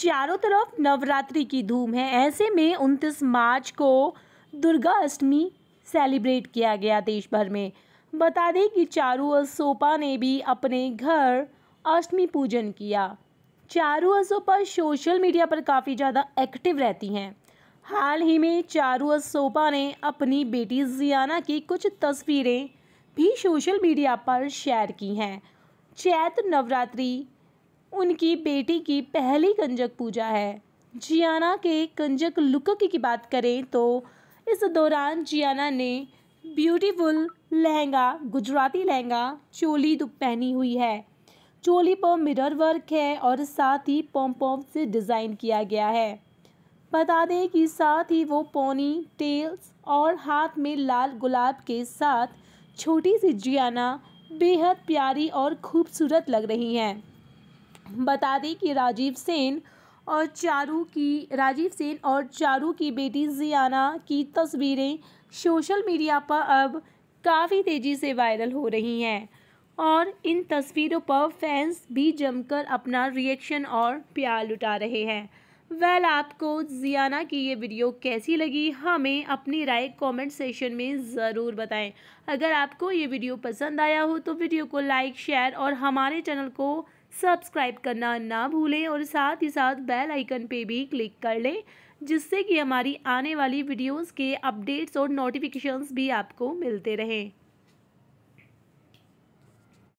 चारों तरफ नवरात्रि की धूम है ऐसे में उनतीस मार्च को दुर्गा अष्टमी सेलिब्रेट किया गया देश भर में बता दें कि चारू असोपा ने भी अपने घर अष्टमी पूजन किया चारू असोपा सोशल मीडिया पर काफ़ी ज़्यादा एक्टिव रहती हैं हाल ही में चारू असोपा ने अपनी बेटी जियाना की कुछ तस्वीरें भी सोशल मीडिया पर शेयर की हैं चैत नवरात्रि उनकी बेटी की पहली कंजक पूजा है जियाना के कंजक लुक की बात करें तो इस दौरान जियाना ने ब्यूटीफुल लहंगा गुजराती लहंगा चोली पहनी हुई है चोली पर मिरर वर्क है और साथ ही पोम पोम से डिज़ाइन किया गया है बता दें कि साथ ही वो पोनी टेल्स और हाथ में लाल गुलाब के साथ छोटी सी जियाना बेहद प्यारी और खूबसूरत लग रही हैं बता दें कि राजीव सेन और चारू की राजीव सेन और चारू की बेटी जियाना की तस्वीरें सोशल मीडिया पर अब काफ़ी तेज़ी से वायरल हो रही हैं और इन तस्वीरों पर फैंस भी जमकर अपना रिएक्शन और प्यार लुटा रहे हैं वेल आपको जियाना की ये वीडियो कैसी लगी हमें अपनी राय कमेंट सेशन में ज़रूर बताएं अगर आपको ये वीडियो पसंद आया हो तो वीडियो को लाइक शेयर और हमारे चैनल को सब्सक्राइब करना ना भूलें और साथ ही साथ बेल आइकन पे भी क्लिक कर लें जिससे कि हमारी आने वाली वीडियोस के अपडेट्स और नोटिफिकेशंस भी आपको मिलते रहें